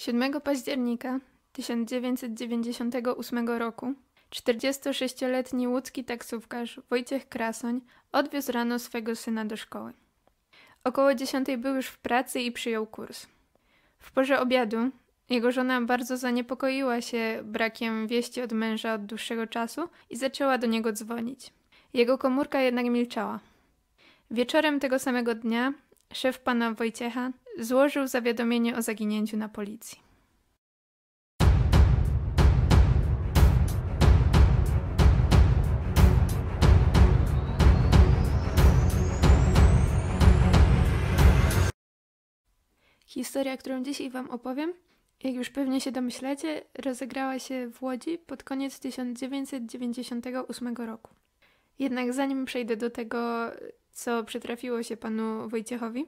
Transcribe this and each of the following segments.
7 października 1998 roku 46-letni łódzki taksówkarz Wojciech Krasoń odwiózł rano swego syna do szkoły. Około 10 był już w pracy i przyjął kurs. W porze obiadu jego żona bardzo zaniepokoiła się brakiem wieści od męża od dłuższego czasu i zaczęła do niego dzwonić. Jego komórka jednak milczała. Wieczorem tego samego dnia szef pana Wojciecha złożył zawiadomienie o zaginięciu na policji. Historia, którą dzisiaj Wam opowiem, jak już pewnie się domyślacie, rozegrała się w Łodzi pod koniec 1998 roku. Jednak zanim przejdę do tego, co przytrafiło się panu Wojciechowi,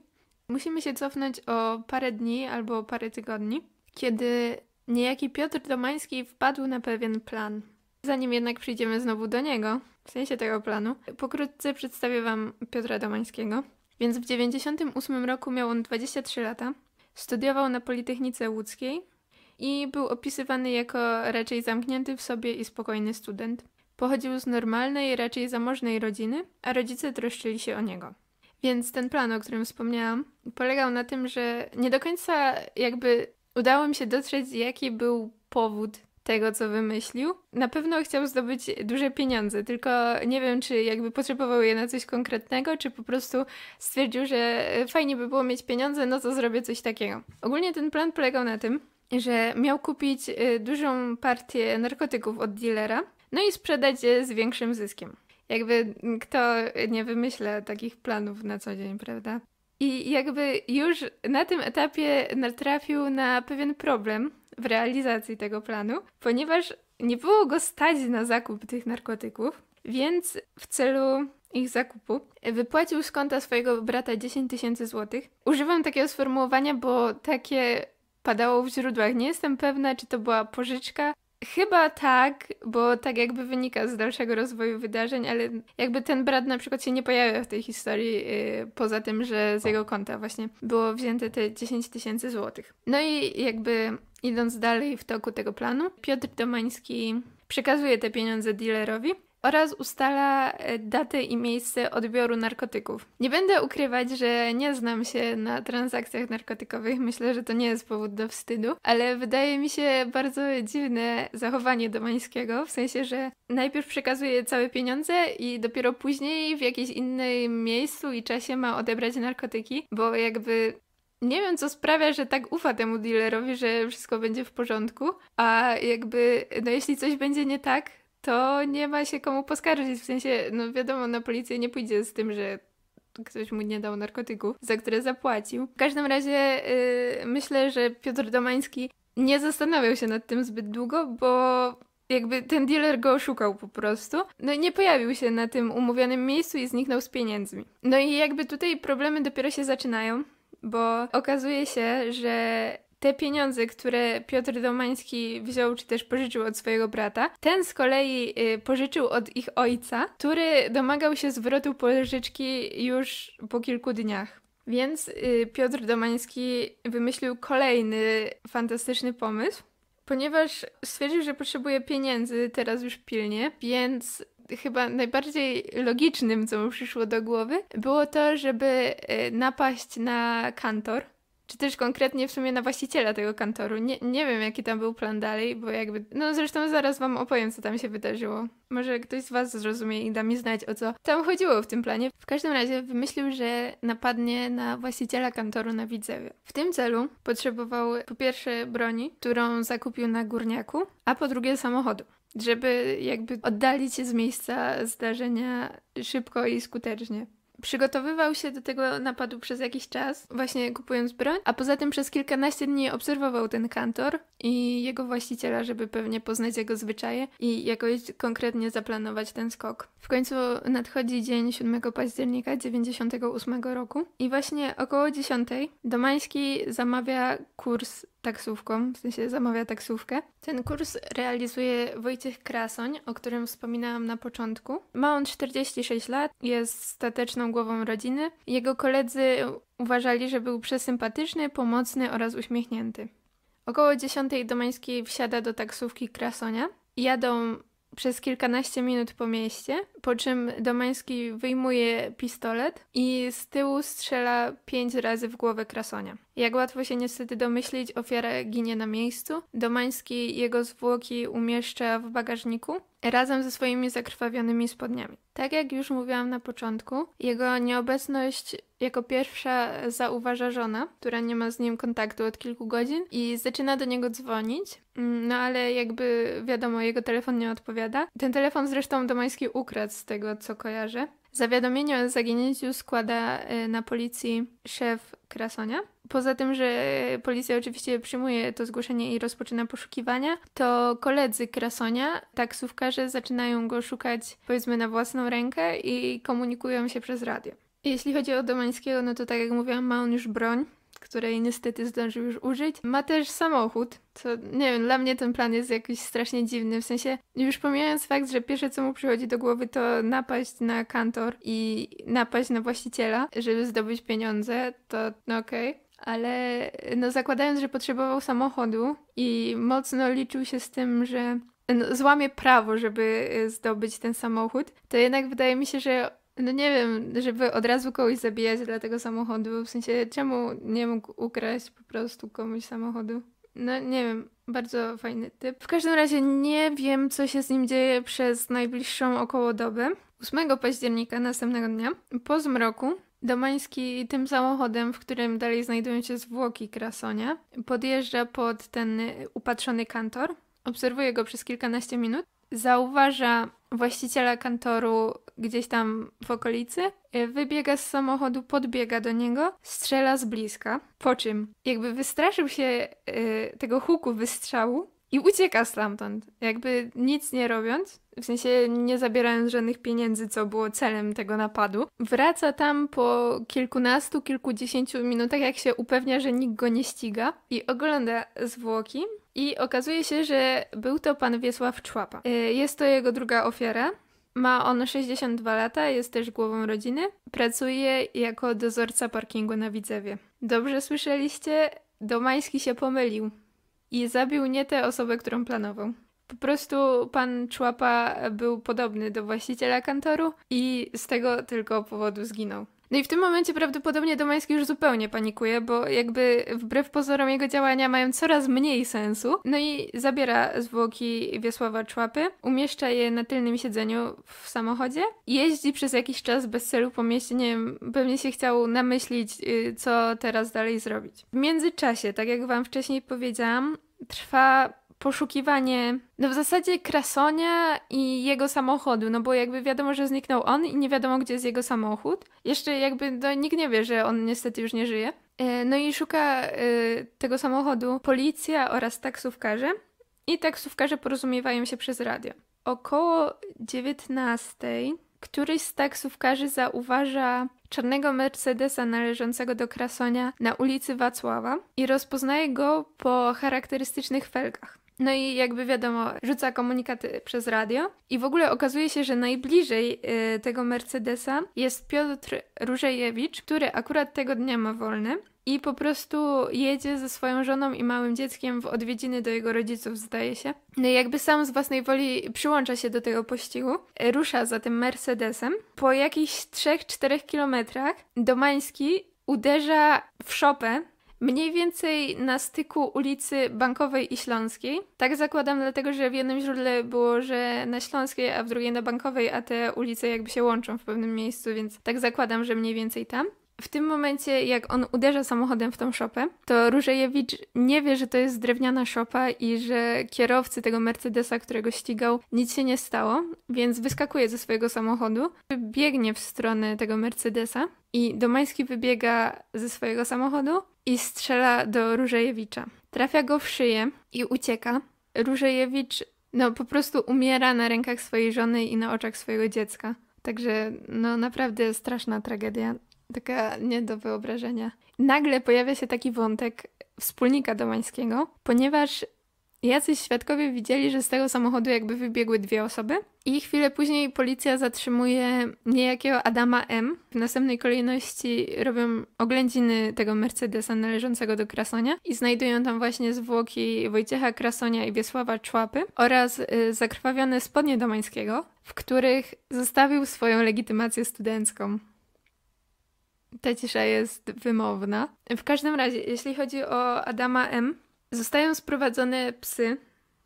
Musimy się cofnąć o parę dni albo parę tygodni, kiedy niejaki Piotr Domański wpadł na pewien plan. Zanim jednak przyjdziemy znowu do niego, w sensie tego planu, pokrótce przedstawię Wam Piotra Domańskiego. Więc w 1998 roku miał on 23 lata, studiował na Politechnice Łódzkiej i był opisywany jako raczej zamknięty w sobie i spokojny student. Pochodził z normalnej, raczej zamożnej rodziny, a rodzice troszczyli się o niego. Więc ten plan, o którym wspomniałam, polegał na tym, że nie do końca jakby udało mi się dotrzeć, jaki był powód tego, co wymyślił. Na pewno chciał zdobyć duże pieniądze, tylko nie wiem, czy jakby potrzebował je na coś konkretnego, czy po prostu stwierdził, że fajnie by było mieć pieniądze, no to zrobię coś takiego. Ogólnie ten plan polegał na tym, że miał kupić y, dużą partię narkotyków od dealera, no i sprzedać je z większym zyskiem. Jakby kto nie wymyśla takich planów na co dzień, prawda? I jakby już na tym etapie natrafił na pewien problem w realizacji tego planu, ponieważ nie było go stać na zakup tych narkotyków, więc w celu ich zakupu wypłacił z konta swojego brata 10 tysięcy złotych. Używam takiego sformułowania, bo takie padało w źródłach. Nie jestem pewna, czy to była pożyczka, Chyba tak, bo tak jakby wynika z dalszego rozwoju wydarzeń, ale jakby ten brat na przykład się nie pojawia w tej historii, yy, poza tym, że z jego konta właśnie było wzięte te 10 tysięcy złotych. No i jakby idąc dalej w toku tego planu, Piotr Domański przekazuje te pieniądze dealerowi, oraz ustala e, datę i miejsce odbioru narkotyków. Nie będę ukrywać, że nie znam się na transakcjach narkotykowych, myślę, że to nie jest powód do wstydu, ale wydaje mi się bardzo dziwne zachowanie Domańskiego, w sensie, że najpierw przekazuje całe pieniądze i dopiero później w jakiejś innym miejscu i czasie ma odebrać narkotyki, bo jakby nie wiem, co sprawia, że tak ufa temu dealerowi, że wszystko będzie w porządku, a jakby, no jeśli coś będzie nie tak, to nie ma się komu poskarżyć. W sensie, no wiadomo, na policję nie pójdzie z tym, że ktoś mu nie dał narkotyków, za które zapłacił. W każdym razie yy, myślę, że Piotr Domański nie zastanawiał się nad tym zbyt długo, bo jakby ten dealer go oszukał po prostu. No i nie pojawił się na tym umówionym miejscu i zniknął z pieniędzmi. No i jakby tutaj problemy dopiero się zaczynają, bo okazuje się, że te pieniądze, które Piotr Domański wziął czy też pożyczył od swojego brata, ten z kolei y, pożyczył od ich ojca, który domagał się zwrotu pożyczki już po kilku dniach. Więc y, Piotr Domański wymyślił kolejny fantastyczny pomysł. Ponieważ stwierdził, że potrzebuje pieniędzy teraz już pilnie, więc chyba najbardziej logicznym, co mu przyszło do głowy, było to, żeby y, napaść na kantor, czy też konkretnie w sumie na właściciela tego kantoru. Nie, nie wiem, jaki tam był plan dalej, bo jakby. No zresztą zaraz wam opowiem, co tam się wydarzyło. Może ktoś z was zrozumie i da mi znać, o co tam chodziło w tym planie. W każdym razie wymyślił, że napadnie na właściciela kantoru na Widzewie. W tym celu potrzebował po pierwsze broni, którą zakupił na górniaku, a po drugie samochodu żeby jakby oddalić się z miejsca zdarzenia szybko i skutecznie. Przygotowywał się do tego napadu przez jakiś czas, właśnie kupując broń, a poza tym przez kilkanaście dni obserwował ten kantor i jego właściciela, żeby pewnie poznać jego zwyczaje i jakoś konkretnie zaplanować ten skok. W końcu nadchodzi dzień 7 października 98 roku i właśnie około 10 Domański zamawia kurs taksówką, w sensie zamawia taksówkę. Ten kurs realizuje Wojciech Krasoń, o którym wspominałam na początku. Ma on 46 lat, jest stateczną głową rodziny. Jego koledzy uważali, że był przesympatyczny, pomocny oraz uśmiechnięty. Około 10 domański wsiada do taksówki Krasonia. Jadą przez kilkanaście minut po mieście, po czym Domański wyjmuje pistolet i z tyłu strzela pięć razy w głowę Krasonia. Jak łatwo się niestety domyślić, ofiara ginie na miejscu. Domański jego zwłoki umieszcza w bagażniku razem ze swoimi zakrwawionymi spodniami. Tak jak już mówiłam na początku, jego nieobecność jako pierwsza zauważa żona, która nie ma z nim kontaktu od kilku godzin i zaczyna do niego dzwonić, mm, no ale jakby wiadomo, jego telefon nie odpowiada. Ten telefon zresztą Domański ukradł z tego, co kojarzę. Zawiadomienie o zaginięciu składa e, na policji szef Krasonia, Poza tym, że policja oczywiście przyjmuje to zgłoszenie i rozpoczyna poszukiwania, to koledzy Krasonia, taksówkarze, zaczynają go szukać powiedzmy na własną rękę i komunikują się przez radio. Jeśli chodzi o Domańskiego, no to tak jak mówiłam, ma on już broń, której niestety zdążył już użyć. Ma też samochód, co nie wiem, dla mnie ten plan jest jakiś strasznie dziwny, w sensie już pomijając fakt, że pierwsze co mu przychodzi do głowy to napaść na kantor i napaść na właściciela, żeby zdobyć pieniądze, to no okej. Okay ale e, no zakładając, że potrzebował samochodu i mocno liczył się z tym, że e, no, złamie prawo, żeby e, zdobyć ten samochód, to jednak wydaje mi się, że no nie wiem, żeby od razu kogoś zabijać dla tego samochodu, w sensie czemu nie mógł ukraść po prostu komuś samochodu? No nie wiem, bardzo fajny typ. W każdym razie nie wiem, co się z nim dzieje przez najbliższą około dobę. 8 października następnego dnia, po zmroku, Domański tym samochodem, w którym dalej znajdują się zwłoki Krasonia, podjeżdża pod ten upatrzony kantor, obserwuje go przez kilkanaście minut, zauważa właściciela kantoru gdzieś tam w okolicy, wybiega z samochodu, podbiega do niego, strzela z bliska, po czym jakby wystraszył się y, tego huku wystrzału, i ucieka stamtąd, jakby nic nie robiąc, w sensie nie zabierając żadnych pieniędzy, co było celem tego napadu. Wraca tam po kilkunastu, kilkudziesięciu minutach, jak się upewnia, że nikt go nie ściga i ogląda zwłoki. I okazuje się, że był to pan Wiesław Człapa. E, jest to jego druga ofiara. Ma on 62 lata, jest też głową rodziny. Pracuje jako dozorca parkingu na Widzewie. Dobrze słyszeliście? Domański się pomylił i zabił nie tę osobę, którą planował. Po prostu pan Człapa był podobny do właściciela kantoru i z tego tylko powodu zginął. No i w tym momencie prawdopodobnie Domański już zupełnie panikuje, bo jakby wbrew pozorom jego działania mają coraz mniej sensu. No i zabiera zwłoki Wiesława Człapy, umieszcza je na tylnym siedzeniu w samochodzie, jeździ przez jakiś czas bez celu po mieście, nie wiem, pewnie się chciał namyślić, y, co teraz dalej zrobić. W międzyczasie, tak jak wam wcześniej powiedziałam, trwa poszukiwanie, no w zasadzie Krasonia i jego samochodu, no bo jakby wiadomo, że zniknął on i nie wiadomo, gdzie jest jego samochód. Jeszcze jakby, no nikt nie wie, że on niestety już nie żyje. E, no i szuka e, tego samochodu policja oraz taksówkarze. I taksówkarze porozumiewają się przez radio. Około 19 któryś z taksówkarzy zauważa czarnego Mercedesa należącego do Krasonia na ulicy Wacława i rozpoznaje go po charakterystycznych felgach. No i jakby wiadomo, rzuca komunikaty przez radio. I w ogóle okazuje się, że najbliżej y, tego Mercedesa jest Piotr Różejewicz, który akurat tego dnia ma wolny. I po prostu jedzie ze swoją żoną i małym dzieckiem w odwiedziny do jego rodziców, zdaje się. No i jakby sam z własnej woli przyłącza się do tego pościgu. Y, rusza za tym Mercedesem. Po jakichś 3-4 kilometrach Domański uderza w szopę mniej więcej na styku ulicy Bankowej i Śląskiej. Tak zakładam, dlatego że w jednym źródle było, że na Śląskiej, a w drugiej na Bankowej, a te ulice jakby się łączą w pewnym miejscu, więc tak zakładam, że mniej więcej tam. W tym momencie, jak on uderza samochodem w tą szopę, to Różejewicz nie wie, że to jest drewniana szopa i że kierowcy tego Mercedesa, którego ścigał, nic się nie stało, więc wyskakuje ze swojego samochodu, biegnie w stronę tego Mercedesa i Domański wybiega ze swojego samochodu i strzela do Różejewicza. Trafia go w szyję i ucieka. Różejewicz no po prostu umiera na rękach swojej żony i na oczach swojego dziecka. Także no naprawdę straszna tragedia, taka nie do wyobrażenia. Nagle pojawia się taki wątek wspólnika Domańskiego, ponieważ Jacyś świadkowie widzieli, że z tego samochodu jakby wybiegły dwie osoby. I chwilę później policja zatrzymuje niejakiego Adama M. W następnej kolejności robią oględziny tego Mercedesa należącego do Krasonia i znajdują tam właśnie zwłoki Wojciecha Krasonia i Wiesława Człapy oraz y, zakrwawione spodnie Domańskiego, w których zostawił swoją legitymację studencką. Ta cisza jest wymowna. W każdym razie, jeśli chodzi o Adama M., Zostają sprowadzone psy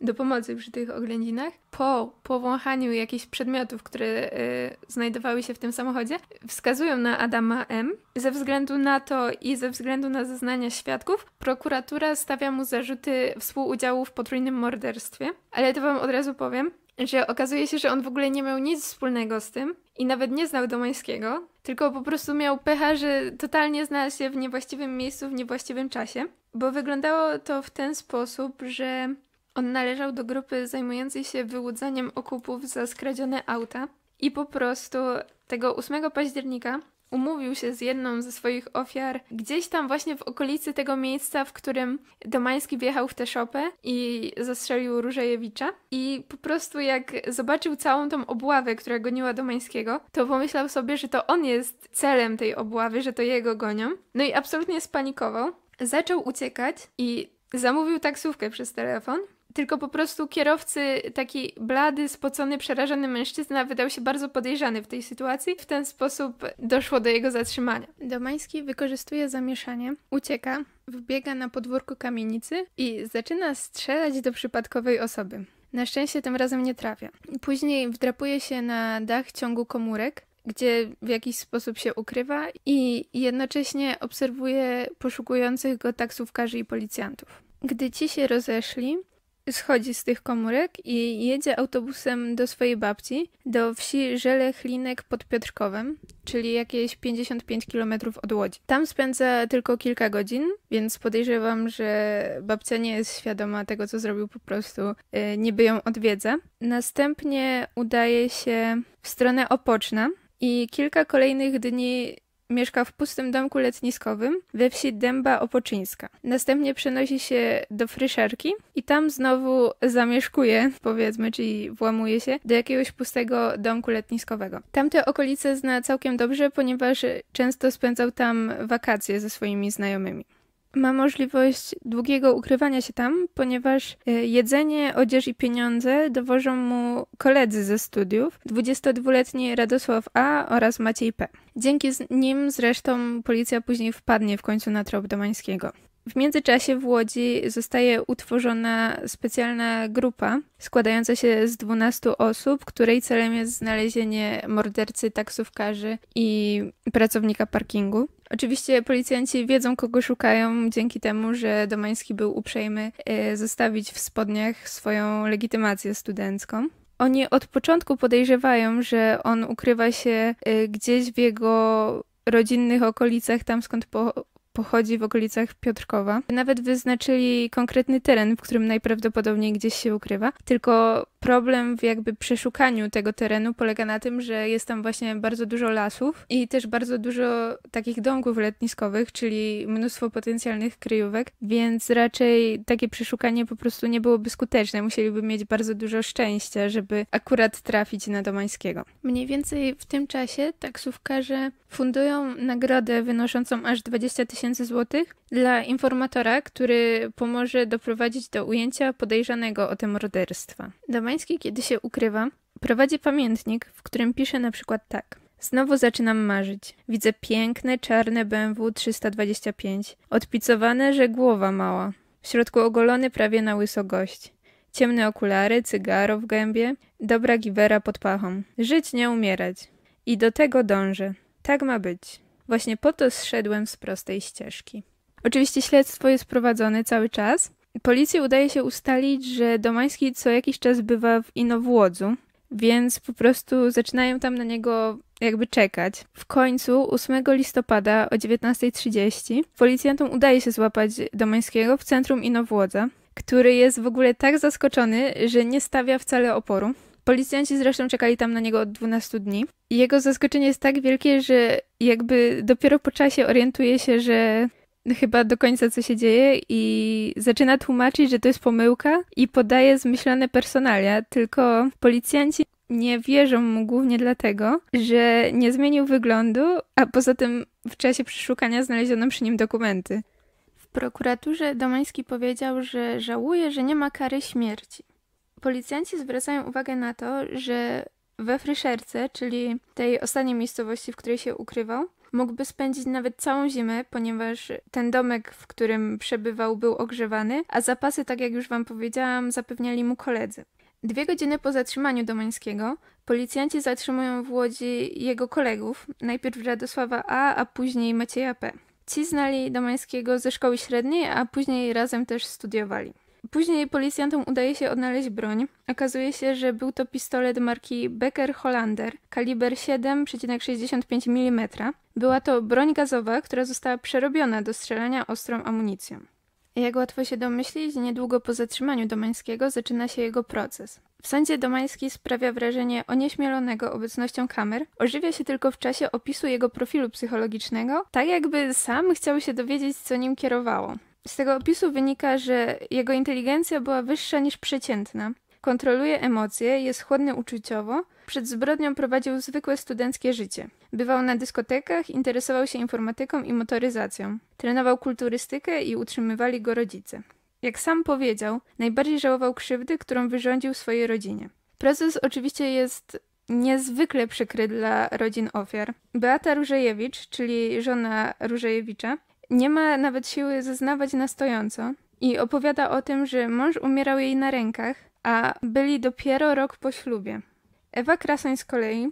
do pomocy przy tych oględzinach. Po powąchaniu jakichś przedmiotów, które y, znajdowały się w tym samochodzie, wskazują na Adama M. Ze względu na to i ze względu na zeznania świadków, prokuratura stawia mu zarzuty współudziału w potrójnym morderstwie. Ale to wam od razu powiem, że okazuje się, że on w ogóle nie miał nic wspólnego z tym i nawet nie znał Domańskiego, tylko po prostu miał pecha, że totalnie znalazł się w niewłaściwym miejscu w niewłaściwym czasie, bo wyglądało to w ten sposób, że on należał do grupy zajmującej się wyłudzaniem okupów za skradzione auta i po prostu tego 8 października umówił się z jedną ze swoich ofiar gdzieś tam właśnie w okolicy tego miejsca, w którym Domański wjechał w tę szopę i zastrzelił Różejewicza. I po prostu jak zobaczył całą tą obławę, która goniła Domańskiego, to pomyślał sobie, że to on jest celem tej obławy, że to jego gonią. No i absolutnie spanikował. Zaczął uciekać i zamówił taksówkę przez telefon. Tylko po prostu kierowcy, taki blady, spocony, przerażony mężczyzna wydał się bardzo podejrzany w tej sytuacji. W ten sposób doszło do jego zatrzymania. Domański wykorzystuje zamieszanie, ucieka, wbiega na podwórko kamienicy i zaczyna strzelać do przypadkowej osoby. Na szczęście tym razem nie trafia. Później wdrapuje się na dach ciągu komórek, gdzie w jakiś sposób się ukrywa i jednocześnie obserwuje poszukujących go taksówkarzy i policjantów. Gdy ci się rozeszli, schodzi z tych komórek i jedzie autobusem do swojej babci, do wsi Żelechlinek pod Piotrkowem, czyli jakieś 55 km od Łodzi. Tam spędza tylko kilka godzin, więc podejrzewam, że babcia nie jest świadoma tego, co zrobił, po prostu y, niby ją odwiedza. Następnie udaje się w stronę Opoczna, i kilka kolejnych dni Mieszka w pustym domku letniskowym we wsi Dęba Opoczyńska. Następnie przenosi się do fryszerki i tam znowu zamieszkuje, powiedzmy, czyli włamuje się do jakiegoś pustego domku letniskowego. Tamte okolice zna całkiem dobrze, ponieważ często spędzał tam wakacje ze swoimi znajomymi ma możliwość długiego ukrywania się tam, ponieważ e, jedzenie, odzież i pieniądze dowożą mu koledzy ze studiów, 22-letni Radosław A oraz Maciej P. Dzięki nim zresztą policja później wpadnie w końcu na trop Domańskiego. W międzyczasie w Łodzi zostaje utworzona specjalna grupa składająca się z 12 osób, której celem jest znalezienie mordercy, taksówkarzy i pracownika parkingu. Oczywiście policjanci wiedzą, kogo szukają, dzięki temu, że Domański był uprzejmy e, zostawić w spodniach swoją legitymację studencką. Oni od początku podejrzewają, że on ukrywa się e, gdzieś w jego rodzinnych okolicach, tam skąd po pochodzi w okolicach Piotrkowa. Nawet wyznaczyli konkretny teren, w którym najprawdopodobniej gdzieś się ukrywa. Tylko problem w jakby przeszukaniu tego terenu polega na tym, że jest tam właśnie bardzo dużo lasów i też bardzo dużo takich domków letniskowych, czyli mnóstwo potencjalnych kryjówek, więc raczej takie przeszukanie po prostu nie byłoby skuteczne. Musieliby mieć bardzo dużo szczęścia, żeby akurat trafić na Domańskiego. Mniej więcej w tym czasie taksówkarze fundują nagrodę wynoszącą aż 20 tysięcy tysięcy złotych dla informatora, który pomoże doprowadzić do ujęcia podejrzanego o te morderstwa. Domański, kiedy się ukrywa, prowadzi pamiętnik, w którym pisze na przykład tak. Znowu zaczynam marzyć. Widzę piękne, czarne BMW 325, odpicowane, że głowa mała. W środku ogolony prawie na łyso gość. Ciemne okulary, cygaro w gębie, dobra giwera pod pachą. Żyć nie umierać. I do tego dążę. Tak ma być. Właśnie po to zszedłem z prostej ścieżki. Oczywiście śledztwo jest prowadzone cały czas. Policji udaje się ustalić, że Domański co jakiś czas bywa w Inowłodzu, więc po prostu zaczynają tam na niego jakby czekać. W końcu 8 listopada o 19.30 policjantom udaje się złapać Domańskiego w centrum Inowłodza, który jest w ogóle tak zaskoczony, że nie stawia wcale oporu. Policjanci zresztą czekali tam na niego od 12 dni. Jego zaskoczenie jest tak wielkie, że jakby dopiero po czasie orientuje się, że chyba do końca co się dzieje i zaczyna tłumaczyć, że to jest pomyłka i podaje zmyślone personalia, tylko policjanci nie wierzą mu głównie dlatego, że nie zmienił wyglądu, a poza tym w czasie przeszukania znaleziono przy nim dokumenty. W prokuraturze Domański powiedział, że żałuje, że nie ma kary śmierci policjanci zwracają uwagę na to, że we Fryszerce, czyli tej ostatniej miejscowości, w której się ukrywał, mógłby spędzić nawet całą zimę, ponieważ ten domek, w którym przebywał, był ogrzewany, a zapasy, tak jak już wam powiedziałam, zapewniali mu koledzy. Dwie godziny po zatrzymaniu Domańskiego policjanci zatrzymują w Łodzi jego kolegów, najpierw Radosława A, a później Macieja P. Ci znali Domańskiego ze szkoły średniej, a później razem też studiowali. Później policjantom udaje się odnaleźć broń. Okazuje się, że był to pistolet marki Becker Hollander, kaliber 7,65 mm. Była to broń gazowa, która została przerobiona do strzelania ostrą amunicją. Jak łatwo się domyślić, niedługo po zatrzymaniu Domańskiego zaczyna się jego proces. W sądzie Domański sprawia wrażenie onieśmielonego obecnością kamer, ożywia się tylko w czasie opisu jego profilu psychologicznego, tak jakby sam chciał się dowiedzieć, co nim kierowało. Z tego opisu wynika, że jego inteligencja była wyższa niż przeciętna. Kontroluje emocje, jest chłodny uczuciowo. Przed zbrodnią prowadził zwykłe studenckie życie. Bywał na dyskotekach, interesował się informatyką i motoryzacją. Trenował kulturystykę i utrzymywali go rodzice. Jak sam powiedział, najbardziej żałował krzywdy, którą wyrządził swojej rodzinie. Proces oczywiście jest niezwykle przykry dla rodzin ofiar. Beata Różejewicz, czyli żona Różejewicza, nie ma nawet siły zeznawać na stojąco i opowiada o tym, że mąż umierał jej na rękach, a byli dopiero rok po ślubie. Ewa Krasoń z kolei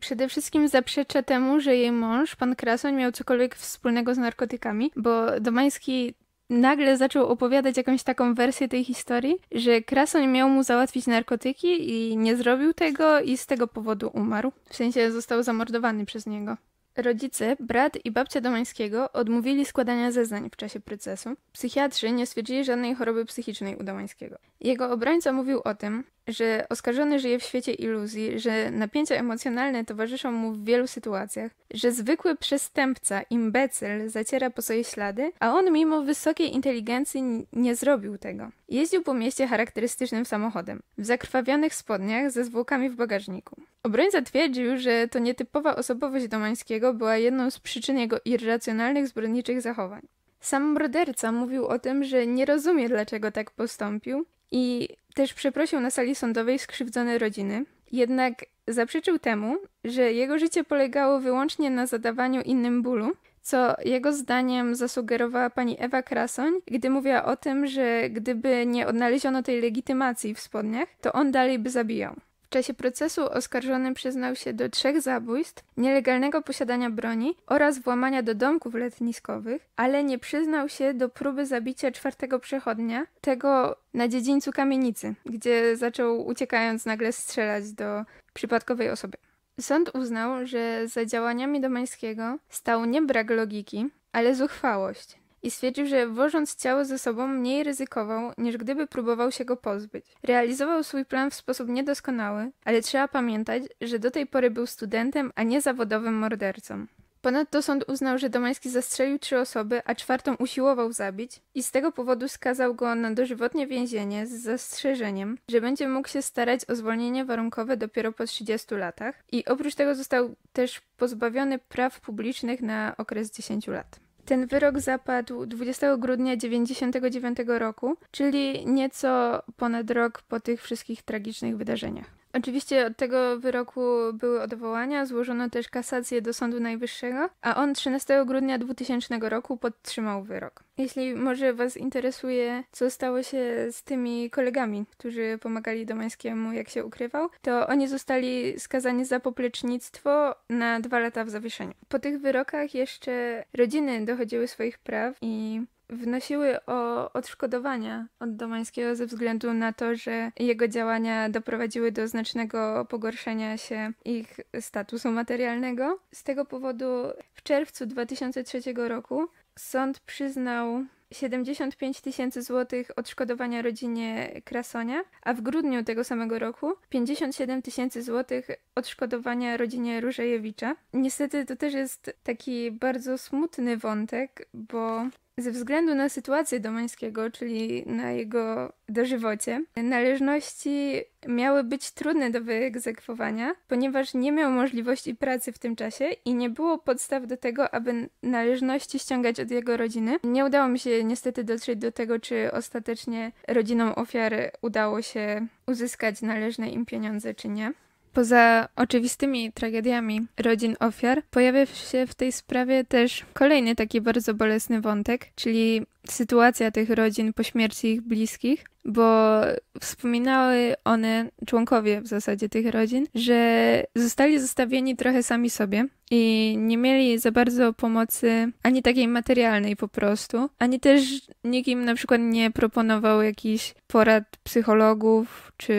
przede wszystkim zaprzecza temu, że jej mąż, pan Krasoń, miał cokolwiek wspólnego z narkotykami, bo Domański nagle zaczął opowiadać jakąś taką wersję tej historii, że Krasoń miał mu załatwić narkotyki i nie zrobił tego i z tego powodu umarł. W sensie został zamordowany przez niego. Rodzice, brat i babcia Domańskiego odmówili składania zeznań w czasie procesu. Psychiatrzy nie stwierdzili żadnej choroby psychicznej u Domańskiego. Jego obrońca mówił o tym, że oskarżony żyje w świecie iluzji, że napięcia emocjonalne towarzyszą mu w wielu sytuacjach, że zwykły przestępca, imbecyl, zaciera po sobie ślady, a on mimo wysokiej inteligencji nie zrobił tego. Jeździł po mieście charakterystycznym samochodem, w zakrwawionych spodniach ze zwłokami w bagażniku. Obrońca twierdził, że to nietypowa osobowość Domańskiego była jedną z przyczyn jego irracjonalnych, zbrodniczych zachowań. Sam morderca mówił o tym, że nie rozumie, dlaczego tak postąpił i też przeprosił na sali sądowej skrzywdzone rodziny, jednak zaprzeczył temu, że jego życie polegało wyłącznie na zadawaniu innym bólu, co jego zdaniem zasugerowała pani Ewa Krasoń, gdy mówiła o tym, że gdyby nie odnaleziono tej legitymacji w spodniach, to on dalej by zabijał czasie procesu oskarżony przyznał się do trzech zabójstw, nielegalnego posiadania broni oraz włamania do domków letniskowych, ale nie przyznał się do próby zabicia czwartego przechodnia, tego na dziedzińcu kamienicy, gdzie zaczął uciekając nagle strzelać do przypadkowej osoby. Sąd uznał, że za działaniami Domańskiego stał nie brak logiki, ale zuchwałość, i stwierdził, że wożąc ciało ze sobą mniej ryzykował, niż gdyby próbował się go pozbyć. Realizował swój plan w sposób niedoskonały, ale trzeba pamiętać, że do tej pory był studentem, a nie zawodowym mordercą. Ponadto sąd uznał, że Domański zastrzelił trzy osoby, a czwartą usiłował zabić i z tego powodu skazał go na dożywotnie więzienie z zastrzeżeniem, że będzie mógł się starać o zwolnienie warunkowe dopiero po 30 latach i oprócz tego został też pozbawiony praw publicznych na okres 10 lat. Ten wyrok zapadł 20 grudnia 1999 roku, czyli nieco ponad rok po tych wszystkich tragicznych wydarzeniach. Oczywiście od tego wyroku były odwołania, złożono też kasację do Sądu Najwyższego, a on 13 grudnia 2000 roku podtrzymał wyrok. Jeśli może Was interesuje, co stało się z tymi kolegami, którzy pomagali Domańskiemu, jak się ukrywał, to oni zostali skazani za poplecznictwo na dwa lata w zawieszeniu. Po tych wyrokach jeszcze rodziny dochodziły swoich praw i wnosiły o odszkodowania od Domańskiego ze względu na to, że jego działania doprowadziły do znacznego pogorszenia się ich statusu materialnego. Z tego powodu w czerwcu 2003 roku sąd przyznał 75 tysięcy złotych odszkodowania rodzinie Krasonia, a w grudniu tego samego roku 57 tysięcy złotych odszkodowania rodzinie Różejewicza. Niestety to też jest taki bardzo smutny wątek, bo ze względu na sytuację Domańskiego, czyli na jego dożywocie, należności miały być trudne do wyegzekwowania, ponieważ nie miał możliwości pracy w tym czasie i nie było podstaw do tego, aby należności ściągać od jego rodziny. Nie udało mi się niestety dotrzeć do tego, czy ostatecznie rodzinom ofiar udało się uzyskać należne im pieniądze, czy nie. Poza oczywistymi tragediami rodzin ofiar, pojawia się w tej sprawie też kolejny taki bardzo bolesny wątek, czyli sytuacja tych rodzin po śmierci ich bliskich, bo wspominały one, członkowie w zasadzie tych rodzin, że zostali zostawieni trochę sami sobie i nie mieli za bardzo pomocy ani takiej materialnej po prostu, ani też nikt im na przykład nie proponował jakichś porad psychologów czy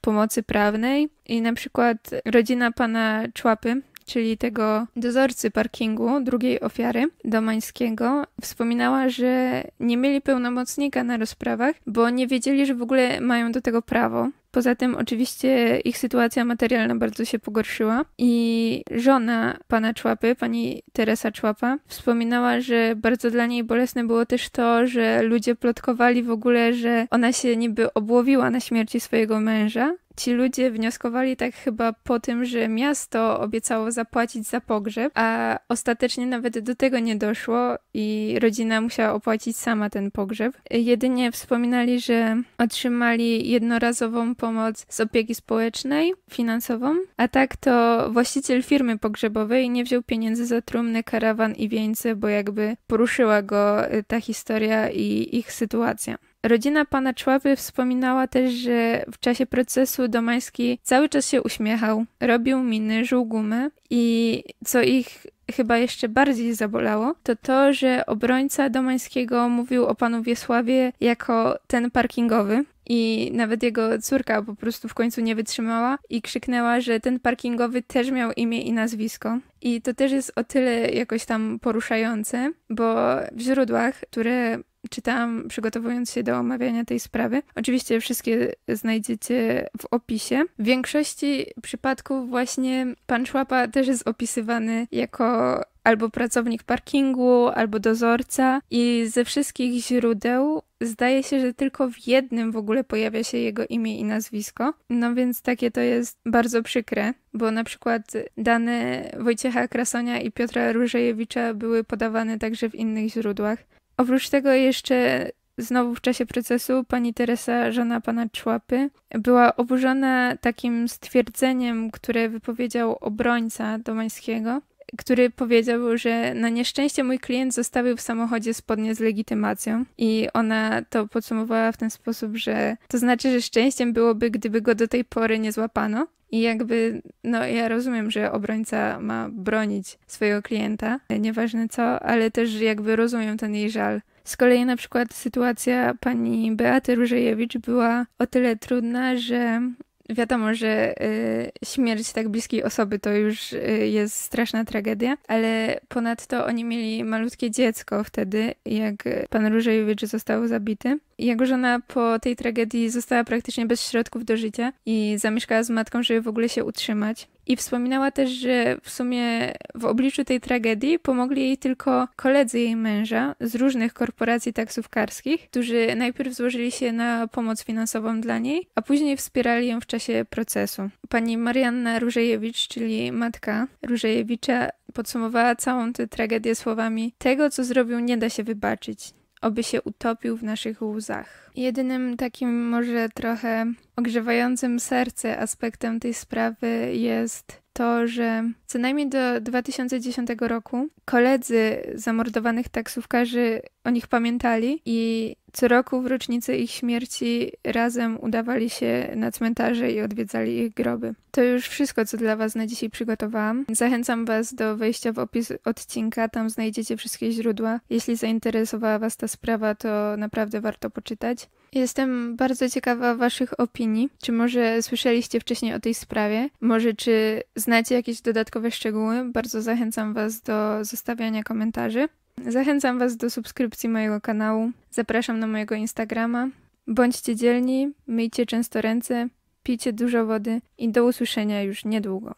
pomocy prawnej. I na przykład rodzina pana Człapy, czyli tego dozorcy parkingu, drugiej ofiary, Domańskiego, wspominała, że nie mieli pełnomocnika na rozprawach, bo nie wiedzieli, że w ogóle mają do tego prawo. Poza tym, oczywiście, ich sytuacja materialna bardzo się pogorszyła i żona pana Człapy, pani Teresa Człapa, wspominała, że bardzo dla niej bolesne było też to, że ludzie plotkowali w ogóle, że ona się niby obłowiła na śmierci swojego męża, Ci ludzie wnioskowali tak chyba po tym, że miasto obiecało zapłacić za pogrzeb, a ostatecznie nawet do tego nie doszło i rodzina musiała opłacić sama ten pogrzeb. Jedynie wspominali, że otrzymali jednorazową pomoc z opieki społecznej, finansową, a tak to właściciel firmy pogrzebowej nie wziął pieniędzy za trumny, karawan i wieńce, bo jakby poruszyła go y, ta historia i ich sytuacja. Rodzina pana Czławy wspominała też, że w czasie procesu Domański cały czas się uśmiechał, robił miny, żuł gumę i co ich chyba jeszcze bardziej zabolało, to to, że obrońca Domańskiego mówił o panu Wiesławie jako ten parkingowy. I nawet jego córka po prostu w końcu nie wytrzymała i krzyknęła, że ten parkingowy też miał imię i nazwisko. I to też jest o tyle jakoś tam poruszające, bo w źródłach, które czytałam, przygotowując się do omawiania tej sprawy. Oczywiście wszystkie znajdziecie w opisie. W większości przypadków właśnie pan Szłapa też jest opisywany jako albo pracownik parkingu, albo dozorca i ze wszystkich źródeł zdaje się, że tylko w jednym w ogóle pojawia się jego imię i nazwisko. No więc takie to jest bardzo przykre, bo na przykład dane Wojciecha Krasonia i Piotra Różejewicza były podawane także w innych źródłach. Oprócz tego jeszcze znowu w czasie procesu pani Teresa, żona pana Człapy, była oburzona takim stwierdzeniem, które wypowiedział obrońca Domańskiego, który powiedział, że na nieszczęście mój klient zostawił w samochodzie spodnie z legitymacją i ona to podsumowała w ten sposób, że to znaczy, że szczęściem byłoby, gdyby go do tej pory nie złapano. I jakby, no ja rozumiem, że obrońca ma bronić swojego klienta, nieważne co, ale też jakby rozumiem ten jej żal. Z kolei na przykład sytuacja pani Beaty Różejewicz była o tyle trudna, że wiadomo, że y, śmierć tak bliskiej osoby to już y, jest straszna tragedia, ale ponadto oni mieli malutkie dziecko wtedy, jak pan Różejewicz został zabity. Jego żona po tej tragedii została praktycznie bez środków do życia i zamieszkała z matką, żeby w ogóle się utrzymać. I wspominała też, że w sumie w obliczu tej tragedii pomogli jej tylko koledzy jej męża z różnych korporacji taksówkarskich, którzy najpierw złożyli się na pomoc finansową dla niej, a później wspierali ją w czasie procesu. Pani Marianna Różejewicz, czyli matka Różejewicza, podsumowała całą tę tragedię słowami: Tego, co zrobił, nie da się wybaczyć oby się utopił w naszych łzach. Jedynym takim może trochę ogrzewającym serce aspektem tej sprawy jest to, że co najmniej do 2010 roku koledzy zamordowanych taksówkarzy o nich pamiętali i co roku w rocznicę ich śmierci razem udawali się na cmentarze i odwiedzali ich groby. To już wszystko, co dla Was na dzisiaj przygotowałam. Zachęcam Was do wejścia w opis odcinka, tam znajdziecie wszystkie źródła. Jeśli zainteresowała Was ta sprawa, to naprawdę warto poczytać. Jestem bardzo ciekawa Waszych opinii. Czy może słyszeliście wcześniej o tej sprawie? Może czy znacie jakieś dodatkowe szczegóły? Bardzo zachęcam Was do zostawiania komentarzy. Zachęcam Was do subskrypcji mojego kanału. Zapraszam na mojego Instagrama. Bądźcie dzielni, myjcie często ręce, pijcie dużo wody i do usłyszenia już niedługo.